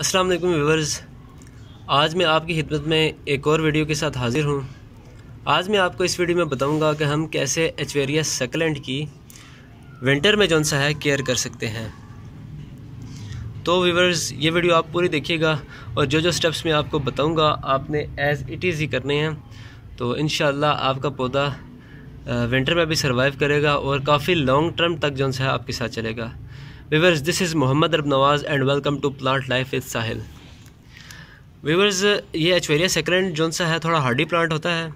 अस्सलाम वालेकुम व्यूवर्स आज मैं आपकी खिदमत में एक और वीडियो के साथ हाज़िर हूँ आज मैं आपको इस वीडियो में बताऊँगा कि हम कैसे एचवेरिया सकलेंट की विंटर में जौन सा है केयर कर सकते हैं तो व्यूवर्स ये वीडियो आप पूरी देखिएगा और जो जो स्टेप्स मैं आपको बताऊँगा आपने एज़ इट इज़ ही करने हैं तो इन आपका पौधा विंटर में भी सर्वाइव करेगा और काफ़ी लॉन्ग टर्म तक जौन सा है आपके साथ चलेगा viewers this is Mohammad Arab Nawaz and welcome to plant life with Sahil viewers ये एचवेरिया सेकंड जो सा है थोड़ा हार्डी प्लांट होता है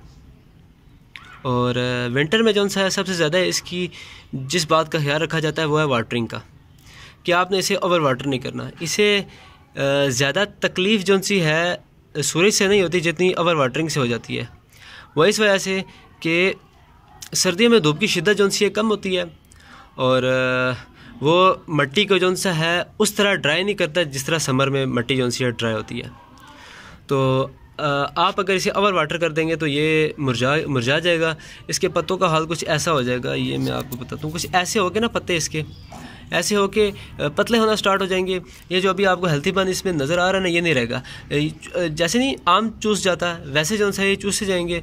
और विंटर में जौन सा है सबसे ज़्यादा इसकी जिस बात का ख्याल रखा जाता है वो है वाटरिंग का कि आपने इसे ओवर वाटर नहीं करना इसे ज़्यादा तकलीफ़ जो सी है सूरज से नहीं होती जितनी ओवर वाटरिंग से हो जाती है वह इस वजह से कि सर्दियों में धूप की शिद्दत जो सी है कम होती है और वो मट्टी को जो सा है उस तरह ड्राई नहीं करता जिस तरह समर में मट्टी जो सी है ड्राई होती है तो आप अगर इसे ओवर वाटर कर देंगे तो ये मुरझा मुरझा जाएगा इसके पत्तों का हाल कुछ ऐसा हो जाएगा ये मैं आपको बताता हूँ कुछ ऐसे हो गए ना पत्ते इसके ऐसे होके पतले होना स्टार्ट हो जाएंगे ये जो अभी आपको बन इसमें नज़र आ रहा है ना ये नहीं रहेगा जैसे नहीं आम चूस जाता है वैसे जौन सा ये चूसे जाएंगे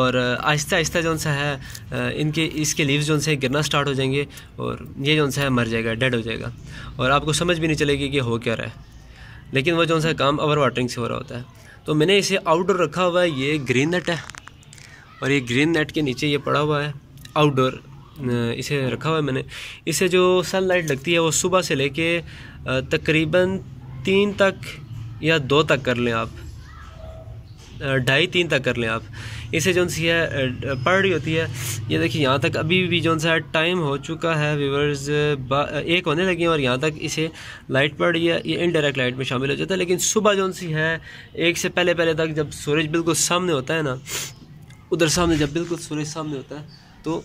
और आहिस्ता आहिस्ता जौन सा है इनके इसके लीव जौन से गिरना स्टार्ट हो जाएंगे और ये जौन सा है मर जाएगा डेड हो जाएगा और आपको समझ भी नहीं चलेगी कि हो क्या रहा है लेकिन वह जौन सा काम ओवर वाटरिंग से हो रहा होता है तो मैंने इसे आउटडोर रखा हुआ है ये ग्रीन नेट है और ये ग्रीन नेट के नीचे ये पड़ा हुआ है आउटडोर इसे रखा हुआ है मैंने इसे जो सनलाइट लगती है वो सुबह से लेके तकरीबन तीन तक या दो तक कर लें आप ढाई तीन तक कर लें आप इसे जो सी है पढ़ रही होती है ये देखिए यहाँ तक अभी भी जो सा टाइम हो चुका है व्यूवर्स एक होने लगे हैं और यहाँ तक इसे लाइट पड़ रही है ये इनडायरेक्ट लाइट में शामिल हो जाता है लेकिन सुबह जो सी है एक से पहले पहले तक जब सूरज बिल्कुल सामने होता है ना उधर सामने जब बिल्कुल सूरज सामने होता है तो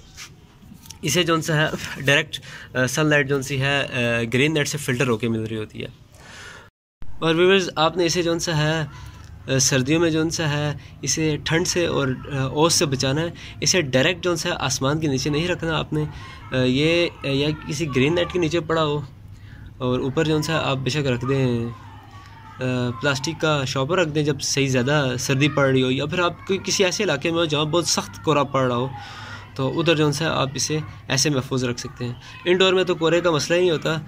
इसे जो सा है डायरेक्ट सनलाइट uh, जो सी है ग्रीन uh, लाइट से फ़िल्टर होके मिल रही होती है और व्यूवर्स आपने इसे जो सा है uh, सर्दियों में जो सा है इसे ठंड से और ओस से बचाना है इसे डायरेक्ट जो सा है आसमान के नीचे नहीं रखना आपने ये या किसी ग्रीन नेट के नीचे पड़ा हो और ऊपर जो सा आप बेशक रख दें प्लास्टिक का शॉपर रख दें जब सही ज़्यादा सर्दी पड़ रही हो या फिर आप किसी ऐसे इलाके में हो जहाँ बहुत सख्त कोरा पड़ रहा हो तो उधर जो है आप इसे ऐसे महफूज रख सकते हैं इनडोर में तो कोरे का मसला ही नहीं होता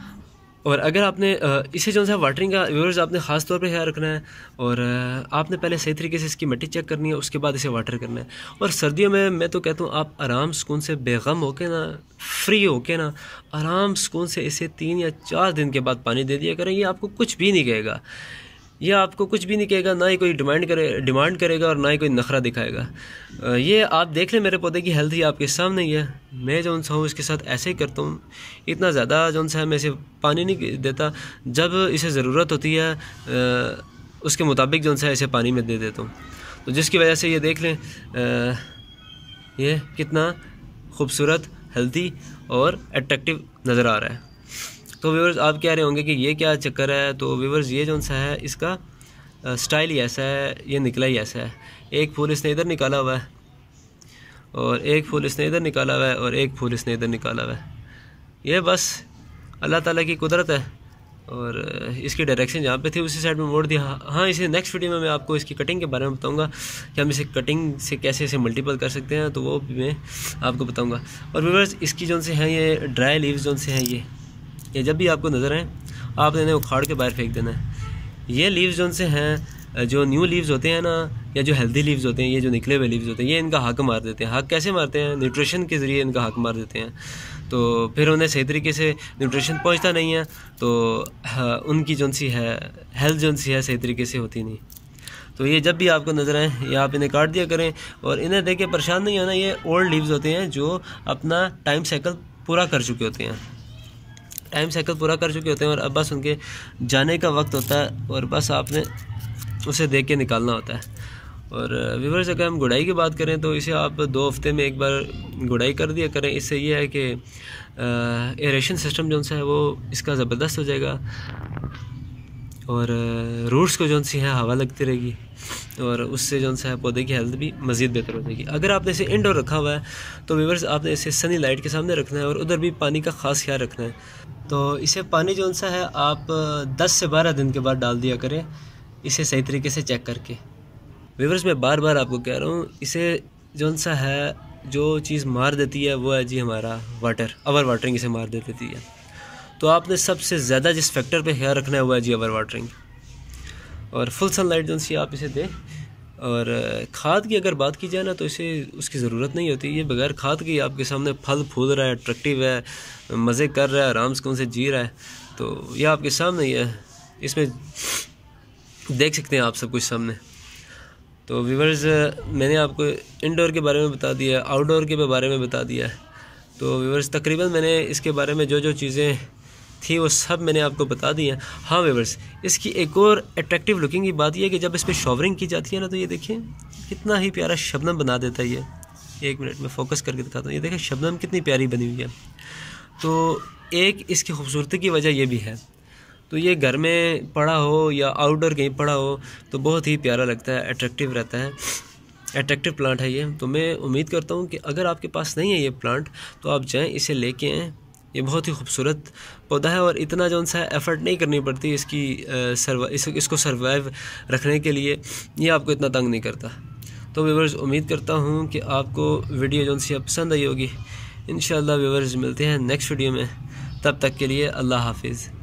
और अगर आपने इसे जो है वाटरिंग का व्यवर्स आपने ख़ास तौर पे ख्याल रखना है और आपने पहले सही तरीके से इसकी मिट्टी चेक करनी है उसके बाद इसे वाटर करना है और सर्दियों में मैं तो कहता हूँ आप आराम सुकून से बेगम होके ना फ्री होके ना आराम सुकून से इसे तीन या चार दिन के बाद पानी दे दिया करें ये आपको कुछ भी नहीं कहेगा यह आपको कुछ भी नहीं कहेगा ना ही कोई डिमांड करे डिमांड करेगा और ना ही कोई नखरा दिखाएगा ये आप देख लें मेरे पौधे की हेल्थ ही आपके सामने ही है मैं जो सा हूँ इसके साथ ऐसे ही करता हूँ इतना ज़्यादा जो सा है मैं इसे पानी नहीं देता जब इसे ज़रूरत होती है उसके मुताबिक जो सा इसे पानी में दे देता हूँ तो जिसकी वजह से ये देख लें ये कितना खूबसूरत हेल्दी और अट्रैक्टिव नज़र आ रहा है तो व्यूवर्स आप कह रहे होंगे कि ये क्या चक्कर है तो व्यूवर्स ये जो सा है इसका स्टाइल ही ऐसा है ये निकला ही ऐसा है एक फूल इसने इधर निकाला हुआ है और एक फूल इसने इधर निकाला हुआ है और एक फूल इसने इधर निकाला हुआ है ये बस अल्लाह ताला की कुदरत है और इसकी डायरेक्शन जहाँ पे थी उसी साइड में मोड़ दिया हाँ इसे नेक्स्ट वीडियो में मैं आपको इसकी कटिंग के बारे में बताऊँगा कि हम इसे कटिंग से कैसे इसे मल्टीपल कर सकते हैं तो वो भी मैं आपको बताऊँगा और व्यूवर्स इसकी जो से हैं ये ड्राई लीव जो से हैं ये ये जब भी आपको नज़र आए आपने इन्हें उखाड़ के बाहर फेंक देना है ये लीव्स जो उनसे हैं जो न्यू लीव्स होते हैं ना या जो हेल्दी लीव्स होते हैं ये जो निकले हुए लीव्स होते हैं ये इनका हक मार देते हैं हक कैसे मारते हैं न्यूट्रिशन के ज़रिए इनका हक मार देते हैं तो फिर उन्हें सही तरीके से न्यूट्रिशन पहुंचता नहीं है तो उनकी जो सी है हेल्थ जो सी है सही तरीके से होती नहीं तो ये जब भी आपको नज़र आए या आप इन्हें काट दिया करें और इन्हें देख के परेशान नहीं होना ये ओल्ड लीव्स होते हैं जो अपना टाइम साइकिल पूरा कर चुके होते हैं टाइम साइकिल पूरा कर चुके होते हैं और अब बस उनके जाने का वक्त होता है और बस आपने उसे देख के निकालना होता है और व्यूवर्स अगर हम गुड़ाई की बात करें तो इसे आप दो हफ्ते में एक बार गुड़ाई कर दिया करें इससे यह है कि एरेशन सिस्टम जो है वो इसका ज़बरदस्त हो जाएगा और रूट्स को जो सी है हवा लगती रहेगी और उससे जो सा है पौधे की हेल्थ भी मज़ीद बेहतर हो जाएगी अगर आपने इसे इंडोर रखा हुआ है तो व्यवर्स आपने इसे सनी लाइट के सामने रखना है और उधर भी पानी का ख़ास ख्याल रखना है तो इसे पानी जो सा है आप दस से बारह दिन के बाद डाल दिया करें इसे सही तरीके से चेक करके व्यवर्स मैं बार बार आपको कह रहा हूँ इसे जो सा है जो चीज़ मार देती है वो है जी हमारा वाटर अवर वाटरिंग इसे मार दे देती है तो आपने सबसे ज़्यादा जिस फैक्टर पे ख्याल रखना है वो है जी ओवर वाटरिंग और फुल सनलाइट जो सी आप इसे दें और खाद की अगर बात की जाए ना तो इसे उसकी ज़रूरत नहीं होती ये बगैर खाद की आपके सामने फल फूल रहा है अट्रैक्टिव है मज़े कर रहा है आराम से कौन से जी रहा है तो यह आपके सामने ही है इसमें देख सकते हैं आप सब कुछ सामने तो व्यूवर्स मैंने आपको इनडोर के बारे में बता दिया आउटडोर के बारे में बता दिया है तो व्यूवर्स तकरीबन मैंने इसके बारे में जो जो चीज़ें थी वो सब मैंने आपको बता दी हैं हाँ वेवर्स इसकी एक और अट्रैक्टिव लुकिंग की बात यह है कि जब इस पर शॉवरिंग की जाती है ना तो ये देखें कितना ही प्यारा शबनम बना देता है ये एक मिनट में फोकस करके दिखाता हूँ ये देखें शबनम कितनी प्यारी बनी हुई है तो एक इसकी खूबसूरती की वजह यह भी है तो ये घर में पड़ा हो या आउटडोर कहीं पड़ा हो तो बहुत ही प्यारा लगता है अट्रैक्टिव रहता है अट्रैक्टिव प्लांट है ये तो मैं उम्मीद करता हूँ कि अगर आपके पास नहीं है ये प्लांट तो आप जाएँ इसे लेके आएँ ये बहुत ही खूबसूरत पौधा है और इतना जो सा एफ़र्ट नहीं करनी पड़ती इसकी सर्व इस, इसको सर्वाइव रखने के लिए ये आपको इतना तंग नहीं करता तो व्यूवर्स उम्मीद करता हूँ कि आपको वीडियो जो सी पसंद आई होगी इन व्यूवर्स मिलते हैं नेक्स्ट वीडियो में तब तक के लिए अल्लाह हाफिज़